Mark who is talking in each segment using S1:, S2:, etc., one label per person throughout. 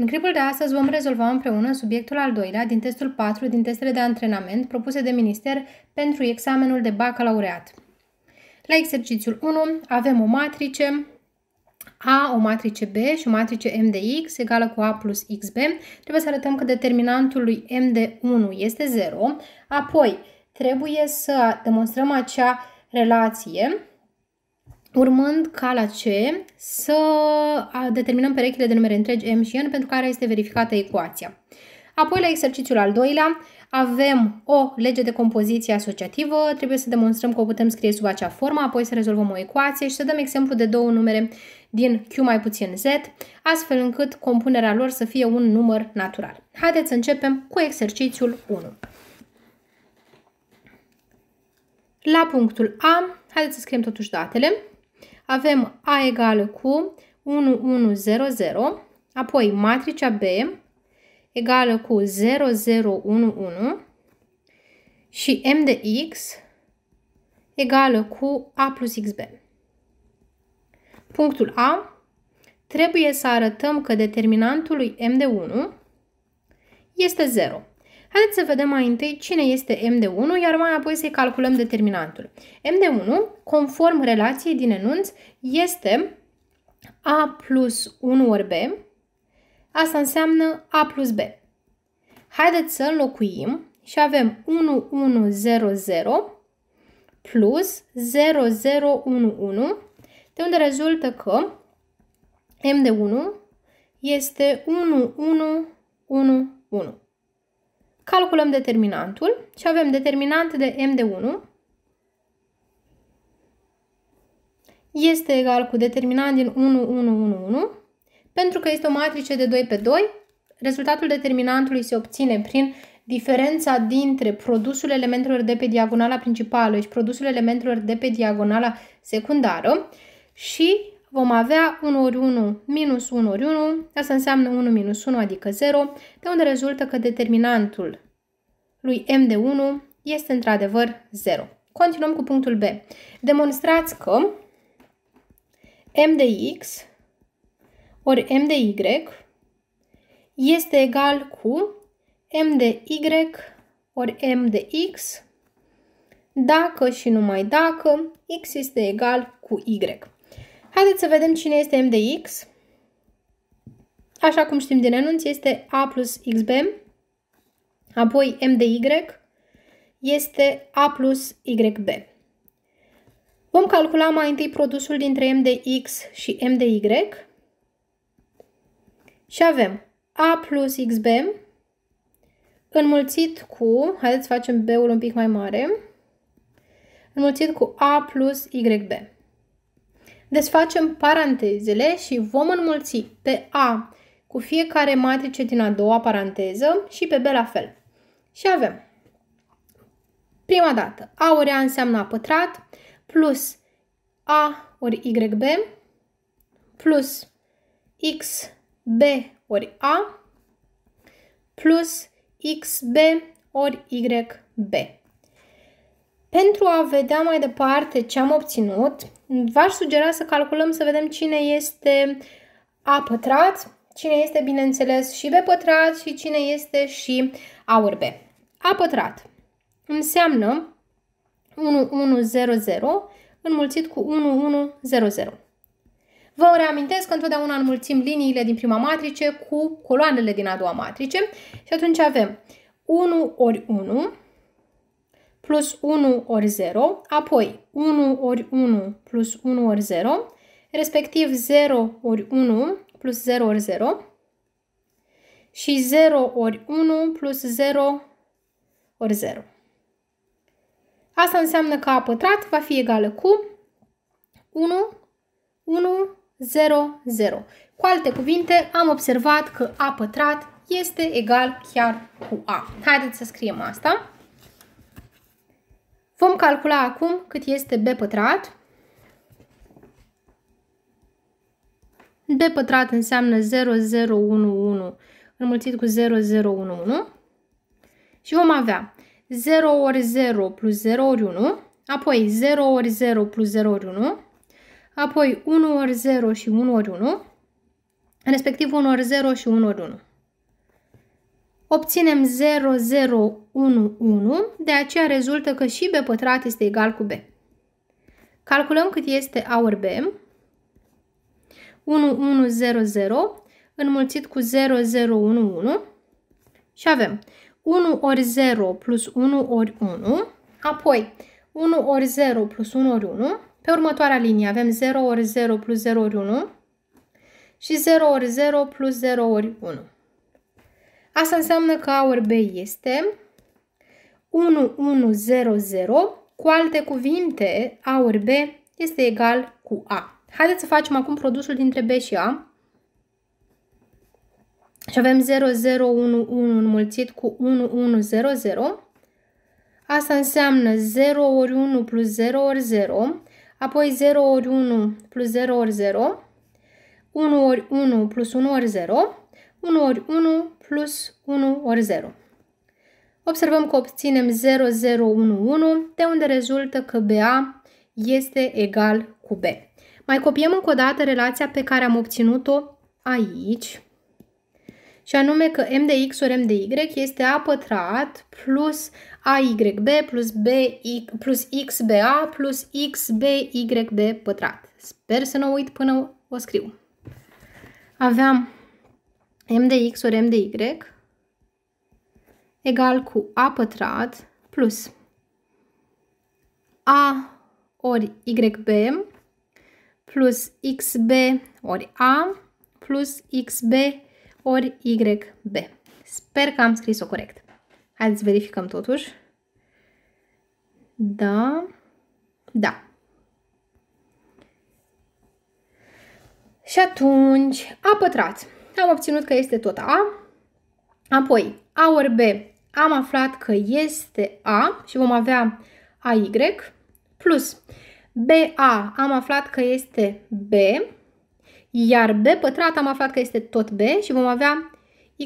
S1: În clipul de astăzi vom rezolva împreună subiectul al doilea din testul 4 din testele de antrenament propuse de minister pentru examenul de bacalaureat. La exercițiul 1 avem o matrice A, o matrice B și o matrice M de X egală cu A plus XB. Trebuie să arătăm că determinantul lui M de 1 este 0. Apoi trebuie să demonstrăm acea relație urmând ca la C să determinăm perechile de numere întregi M și N pentru care este verificată ecuația. Apoi, la exercițiul al doilea, avem o lege de compoziție asociativă, trebuie să demonstrăm că o putem scrie sub acea formă, apoi să rezolvăm o ecuație și să dăm exemplu de două numere din Q mai puțin Z, astfel încât compunerea lor să fie un număr natural. Haideți să începem cu exercițiul 1. La punctul A, haideți să scriem totuși datele, avem A egală cu 1, 1, 0, 0, apoi matricea B egală cu 0, 0, 1, 1 și M de X egală cu A plus XB. Punctul A trebuie să arătăm că determinantul lui M de 1 este 0. Haideți să vedem mai întâi cine este M de 1, iar mai apoi să-i calculăm determinantul. M de 1, conform relației din enunț, este A plus 1 ori B. Asta înseamnă A plus B. Haideți să înlocuim și avem 1, 1, 0, 0 plus 0, 0, 1, 1, de unde rezultă că M de 1 este 1, 1, 1, 1. Calculăm determinantul și avem determinant de m de 1 este egal cu determinant din 1, 1, 1, 1. Pentru că este o matrice de 2 pe 2, rezultatul determinantului se obține prin diferența dintre produsul elementelor de pe diagonala principală și produsul elementelor de pe diagonala secundară și vom avea 1 ori 1 minus 1 ori 1, asta înseamnă 1 minus 1, adică 0, de unde rezultă că determinantul lui M de 1 este într-adevăr 0. Continuăm cu punctul B. Demonstrați că M de X ori M de Y este egal cu M de Y ori M de X dacă și numai dacă X este egal cu Y. Haideți să vedem cine este M de X. Așa cum știm din enunț, este A plus XB Apoi M de Y este A plus YB. Vom calcula mai întâi produsul dintre M de X și M de Y și avem A plus XB înmulțit cu, haideți să facem B-ul un pic mai mare, înmulțit cu A plus YB. Desfacem parantezele și vom înmulți pe A cu fiecare matrice din a doua paranteză și pe B la fel. Și avem prima dată a înseamnă a pătrat plus a ori yb plus xb ori a plus xb ori yb. Pentru a vedea mai departe ce am obținut, v-aș sugera să calculăm să vedem cine este a pătrat, cine este, bineînțeles, și b pătrat și cine este și a ori b. A pătrat înseamnă 1100 înmulțit cu 1100. Vă reamintesc că întotdeauna înmulțim liniile din prima matrice cu coloanele din a doua matrice și atunci avem 1 ori 1 plus 1 ori 0, apoi 1 ori 1 plus 1 ori 0, respectiv 0 ori 1 plus 0 ori 0 și 0 ori 1 plus 0 ori 0. Asta înseamnă că a pătrat va fi egală cu 1, 1, 0, 0. Cu alte cuvinte, am observat că a pătrat este egal chiar cu a. Haideți să scriem asta. Vom calcula acum cât este b pătrat. b pătrat înseamnă 0011 înmulțit cu 0011 și vom avea 0 ori 0 plus 0 ori 1, apoi 0 ori 0 plus 0 ori 1, apoi 1 ori 0 și 1 ori 1, respectiv 1 ori 0 și 1 ori 1. Obținem 0, 0, 1, 1, de aceea rezultă că și b pătrat este egal cu b. Calculăm cât este a ori b. 1, 1, 0, 0, înmulțit cu 0, 0, 1, 1 și avem 1 ori 0 plus 1 ori 1, apoi 1 ori 0 plus 1 ori 1, pe următoarea linie avem 0 ori 0 plus 0 ori 1 și 0 ori 0 plus 0 ori 1. Asta înseamnă că A ori B este 1, 1, 0, 0. Cu alte cuvinte, A ori B este egal cu A. Haideți să facem acum produsul dintre B și A și avem 0011 înmulțit cu 1100. Asta înseamnă 0 ori 1 plus 0 ori 0, apoi 0 ori 1 plus 0 ori 0, 1 ori 1 plus 1 ori 0, 1 ori 1 plus 1 ori 0. Observăm că obținem 0011, de unde rezultă că BA este egal cu B. Mai copiem încă o dată relația pe care am obținut-o aici și anume că m de x ori m de y este a pătrat plus ayb plus, b, plus xba plus xbyb pătrat. Sper să nu uit până o scriu. Aveam m de x ori m de y egal cu a pătrat plus a ori yb plus xb ori a plus xb ori YB. Sper că am scris-o corect. Haideți să verificăm totuși. Da. Da. Și atunci, A pătrat. Am obținut că este tot A. Apoi, A ori B am aflat că este A și vom avea AY plus BA am aflat că este B iar b pătrat am aflat că este tot b și vom avea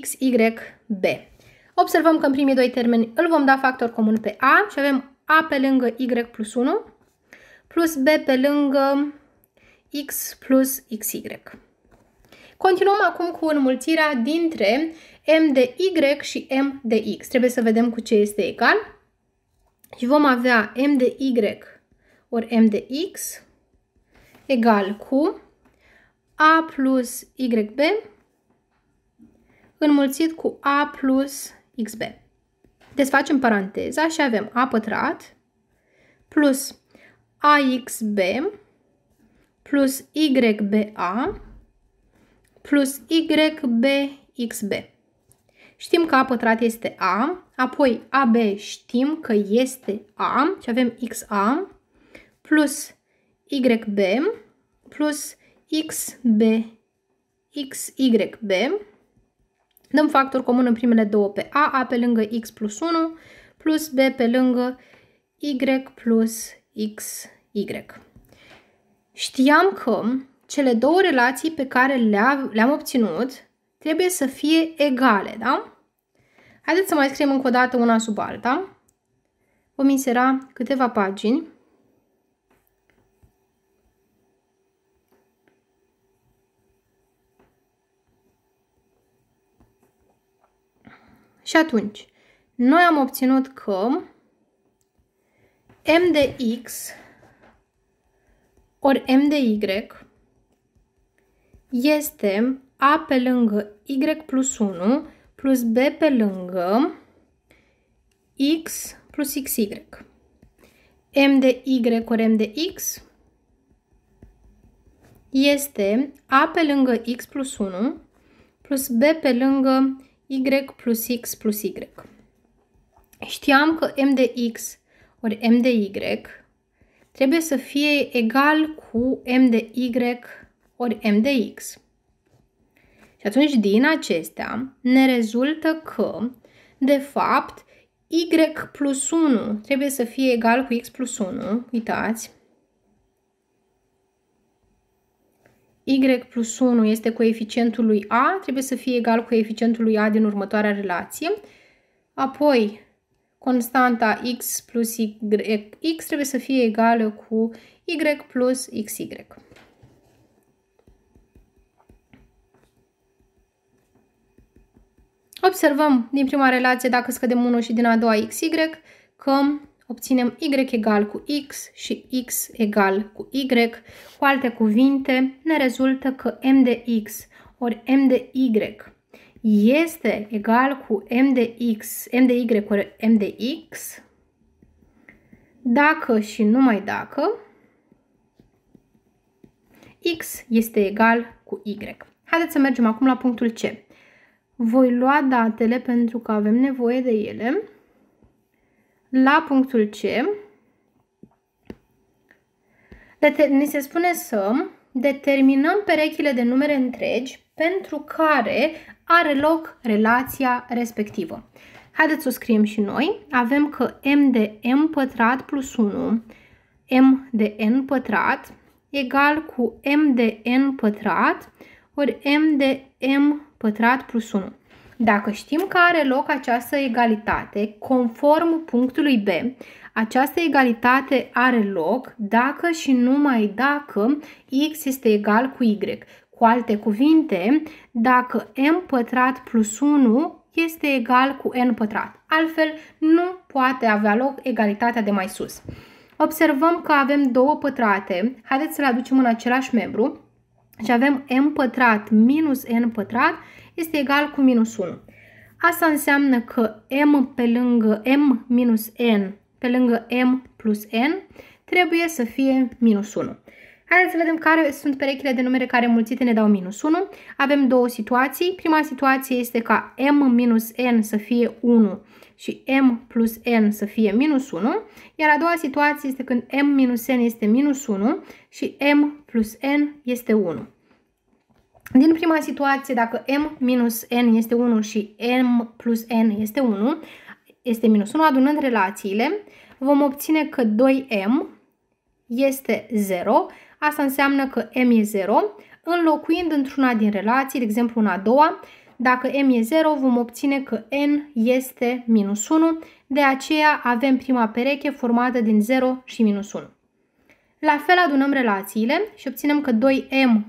S1: xyb. Observăm că în primii doi termeni îl vom da factor comun pe a și avem a pe lângă y plus 1 plus b pe lângă x plus xy. Continuăm acum cu înmulțirea dintre m de y și m de x. Trebuie să vedem cu ce este egal. Și vom avea m de y ori m de x egal cu a plus YB înmulțit cu A plus XB. Desfacem deci paranteza și avem A pătrat plus AXB plus YBA plus YBXB. Știm că A pătrat este A, apoi AB știm că este A și avem XA plus YB plus XB, XYB. Dăm factor comun în primele două pe A, A pe lângă X plus 1, plus B pe lângă Y plus XY. Știam că cele două relații pe care le-am le obținut trebuie să fie egale, da? Haideți să mai scriem încă o dată una sub alta. Vom insera câteva pagini. Și atunci, noi am obținut că m de x ori m de y este a pe lângă y plus 1 plus b pe lângă x plus xy. m de y ori m de x este a pe lângă x plus 1 plus b pe lângă y plus x plus y. Știam că m de x ori m de y trebuie să fie egal cu m de y ori m de x. Și atunci din acestea ne rezultă că, de fapt, y plus 1 trebuie să fie egal cu x plus 1, uitați, y plus 1 este coeficientul lui a, trebuie să fie egal coeficientul lui a din următoarea relație. Apoi, constanta x plus y, x trebuie să fie egală cu y plus xy. Observăm din prima relație dacă scădem 1 și din a doua xy că obținem y egal cu x și x egal cu y. Cu alte cuvinte, ne rezultă că m de x ori m de y este egal cu m de x, m de y ori m de x, dacă și numai dacă x este egal cu y. Haideți să mergem acum la punctul C. Voi lua datele pentru că avem nevoie de ele la punctul C, ni se spune să determinăm perechile de numere întregi pentru care are loc relația respectivă. Haideți să o scriem și noi. Avem că m de m pătrat plus 1, m de n pătrat, egal cu m de n pătrat, ori m de m pătrat plus 1. Dacă știm că are loc această egalitate, conform punctului B, această egalitate are loc dacă și numai dacă x este egal cu y. Cu alte cuvinte, dacă m pătrat plus 1 este egal cu n pătrat. Altfel, nu poate avea loc egalitatea de mai sus. Observăm că avem două pătrate. Haideți să le aducem în același membru și avem m pătrat minus n pătrat este egal cu minus 1. Asta înseamnă că m pe lângă m minus n pe lângă m plus n trebuie să fie minus 1. Haideți să vedem care sunt perechile de numere care mulțite ne dau minus 1. Avem două situații. Prima situație este ca m minus n să fie 1 și m plus n să fie minus 1. Iar a doua situație este când m minus n este minus 1 și m plus n este 1. Din prima situație, dacă m minus n este 1 și m plus n este 1, este minus 1, adunând relațiile, vom obține că 2m este 0, Asta înseamnă că M e 0, înlocuind într-una din relații, de exemplu în a doua, dacă M e 0, vom obține că N este minus 1, de aceea avem prima pereche formată din 0 și minus 1. La fel adunăm relațiile și obținem că 2M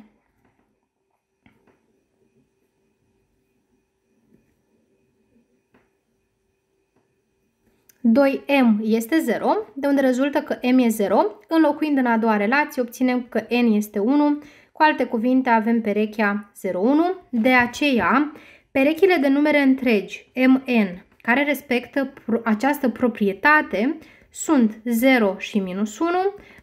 S1: 2m este 0, de unde rezultă că m e 0. Înlocuind în a doua relație, obținem că n este 1. Cu alte cuvinte, avem perechea 01. De aceea, perechile de numere întregi, mn, care respectă această proprietate, sunt 0 și minus 1,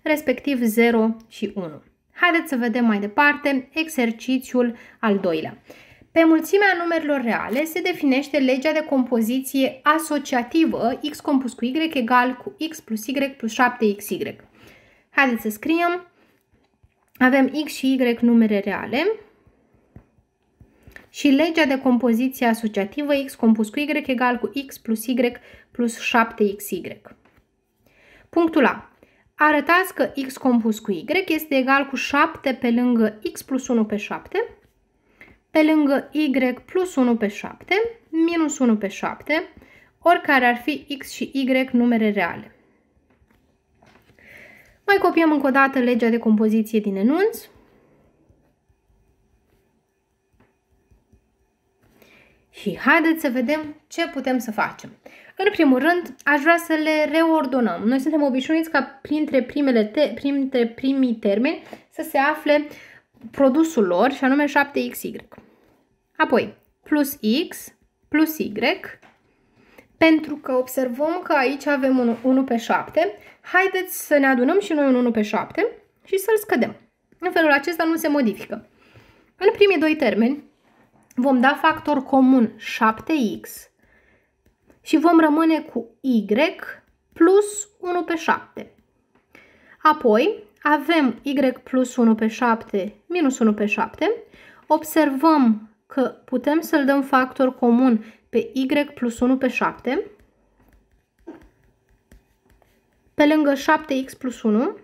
S1: respectiv 0 și 1. Haideți să vedem mai departe exercițiul al doilea. Pe mulțimea numerelor reale se definește legea de compoziție asociativă x compus cu y egal cu x plus y plus 7xy. Haideți să scriem. Avem x și y numere reale și legea de compoziție asociativă x compus cu y egal cu x plus y plus 7xy. Punctul A. Arătați că x compus cu y este egal cu 7 pe lângă x plus 1 pe 7 pe lângă y plus 1 pe 7, minus 1 pe 7, oricare ar fi x și y numere reale. Mai copiem încă o dată legea de compoziție din enunț. Și haideți să vedem ce putem să facem. În primul rând, aș vrea să le reordonăm. Noi suntem obișnuiți ca printre, primele te, printre primii termeni să se afle produsul lor și anume 7xy. Apoi, plus x plus y, pentru că observăm că aici avem un 1 pe 7, haideți să ne adunăm și noi un 1 pe 7 și să-l scădem. În felul acesta nu se modifică. În primii doi termeni vom da factor comun 7x și vom rămâne cu y plus 1 pe 7. Apoi avem y plus 1 pe 7 minus 1 pe 7, observăm că putem să-l dăm factor comun pe y plus 1 pe 7, pe lângă 7x plus 1,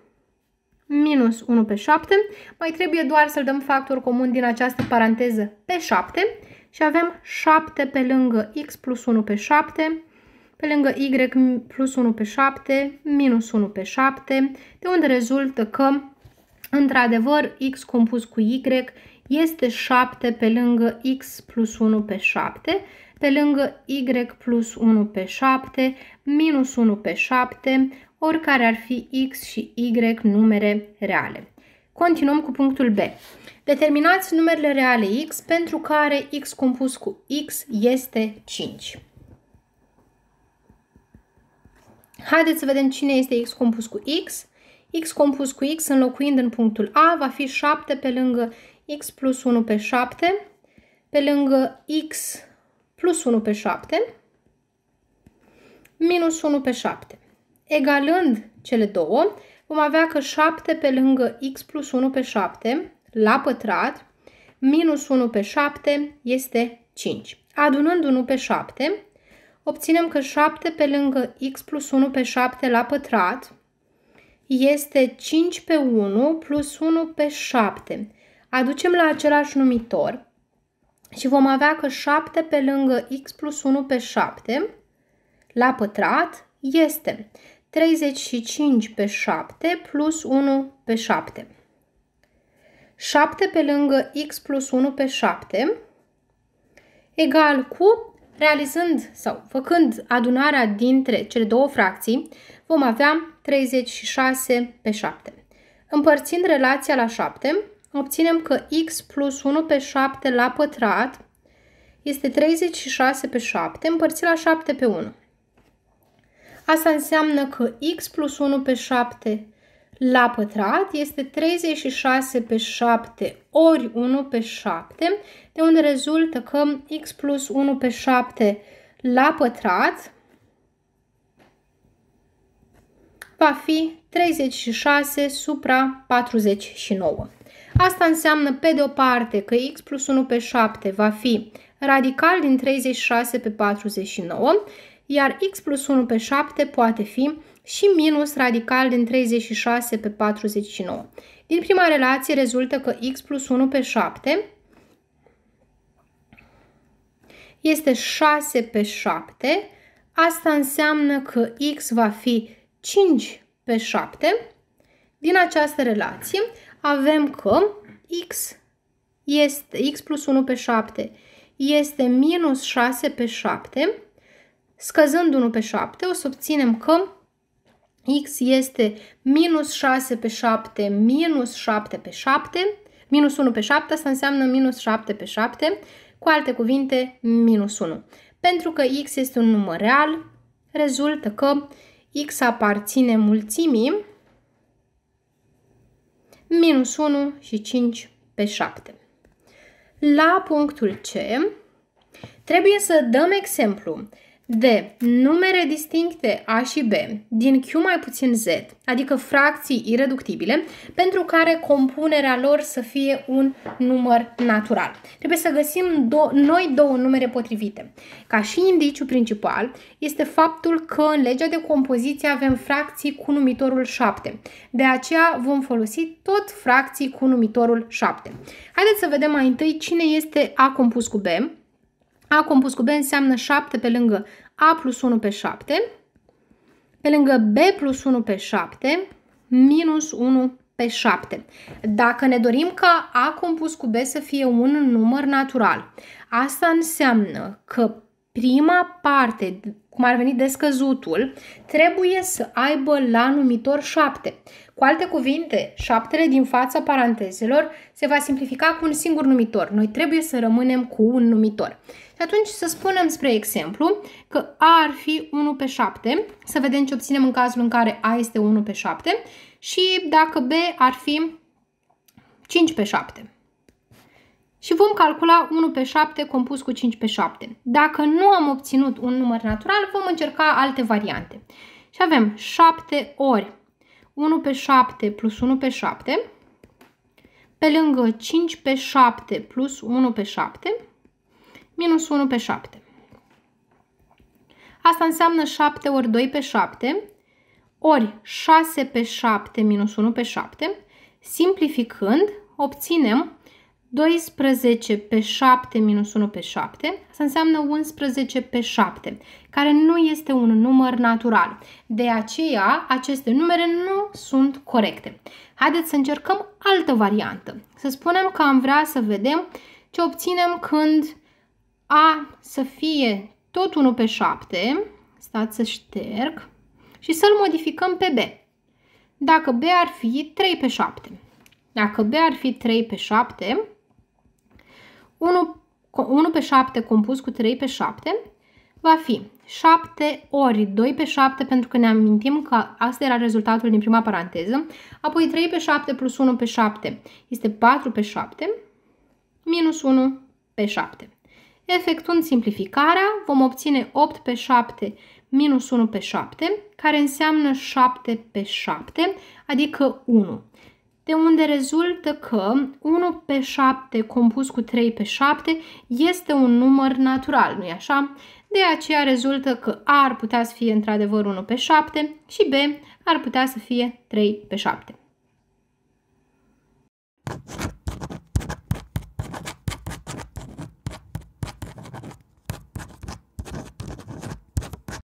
S1: minus 1 pe 7, mai trebuie doar să-l dăm factor comun din această paranteză pe 7 și avem 7 pe lângă x plus 1 pe 7 pe lângă y plus 1 pe 7, minus 1 pe 7, de unde rezultă că, într-adevăr, x compus cu y este 7 pe lângă x plus 1 pe 7, pe lângă y plus 1 pe 7, minus 1 pe 7, oricare ar fi x și y numere reale. Continuăm cu punctul B. Determinați numerele reale x pentru care x compus cu x este 5. Haideți să vedem cine este x compus cu x. x compus cu x înlocuind în punctul A va fi 7 pe lângă x plus 1 pe 7 pe lângă x plus 1 pe 7 minus 1 pe 7. Egalând cele două, vom avea că 7 pe lângă x plus 1 pe 7 la pătrat minus 1 pe 7 este 5. Adunând 1 pe 7, obținem că 7 pe lângă x plus 1 pe 7 la pătrat este 5 pe 1 plus 1 pe 7. Aducem la același numitor și vom avea că 7 pe lângă x plus 1 pe 7 la pătrat este 35 pe 7 plus 1 pe 7. 7 pe lângă x plus 1 pe 7 egal cu Realizând sau făcând adunarea dintre cele două fracții, vom avea 36 pe 7. Împărțind relația la 7, obținem că x plus 1 pe 7 la pătrat este 36 pe 7 împărțit la 7 pe 1. Asta înseamnă că x plus 1 pe 7 la pătrat este 36 pe 7 ori 1 pe 7, de unde rezultă că x plus 1 pe 7 la pătrat va fi 36 supra 49. Asta înseamnă pe de o parte că x plus 1 pe 7 va fi radical din 36 pe 49, iar x plus 1 pe 7 poate fi și minus radical din 36 pe 49. Din prima relație rezultă că x plus 1 pe 7 este 6 pe 7, asta înseamnă că x va fi 5 pe 7. Din această relație avem că x, este, x plus 1 pe 7 este minus 6 pe 7, Scăzând 1 pe 7, o să obținem că x este minus 6 pe 7 minus 7 pe 7, minus 1 pe 7, asta înseamnă minus 7 pe 7, cu alte cuvinte, minus 1. Pentru că x este un număr real, rezultă că x aparține mulțimii minus 1 și 5 pe 7. La punctul C trebuie să dăm exemplu. D. Numere distincte A și B din Q mai puțin Z, adică fracții ireductibile, pentru care compunerea lor să fie un număr natural. Trebuie să găsim do- noi două numere potrivite. Ca și indiciu principal este faptul că în legea de compoziție avem fracții cu numitorul 7. De aceea vom folosi tot fracții cu numitorul 7. Haideți să vedem mai întâi cine este A compus cu B a compus cu B înseamnă 7 pe lângă A plus 1 pe 7, pe lângă B plus 1 pe 7, minus 1 pe 7. Dacă ne dorim ca A compus cu B să fie un număr natural, asta înseamnă că prima parte, cum ar veni descăzutul, trebuie să aibă la numitor 7. Cu alte cuvinte, șaptele din fața parantezelor se va simplifica cu un singur numitor. Noi trebuie să rămânem cu un numitor. Și atunci să spunem, spre exemplu, că A ar fi 1 pe 7, să vedem ce obținem în cazul în care A este 1 pe 7 și dacă B ar fi 5 pe 7. Și vom calcula 1 pe 7 compus cu 5 pe 7. Dacă nu am obținut un număr natural, vom încerca alte variante. Și avem 7 ori 1 pe 7 plus 1 pe 7, pe lângă 5 pe 7 plus 1 pe 7, minus 1 pe 7. Asta înseamnă 7 ori 2 pe 7, ori 6 pe 7 minus 1 pe 7. Simplificând, obținem 12 pe 7 minus 1 pe 7, asta înseamnă 11 pe 7, care nu este un număr natural. De aceea, aceste numere nu sunt corecte. Haideți să încercăm altă variantă. Să spunem că am vrea să vedem ce obținem când a să fie tot 1 pe 7, stați să șterg, și să-l modificăm pe B. Dacă B ar fi 3 pe 7, dacă B ar fi 3 pe 7, 1, 1 pe 7 compus cu 3 pe 7 va fi 7 ori 2 pe 7 pentru că ne amintim că asta era rezultatul din prima paranteză, apoi 3 pe 7 plus 1 pe 7 este 4 pe 7 minus 1 pe 7. Efectuând simplificarea, vom obține 8 pe 7 minus 1 pe 7, care înseamnă 7 pe 7, adică 1. De unde rezultă că 1 pe 7 compus cu 3 pe 7 este un număr natural, nu-i așa? De aceea rezultă că A ar putea să fie într-adevăr 1 pe 7 și B ar putea să fie 3 pe 7.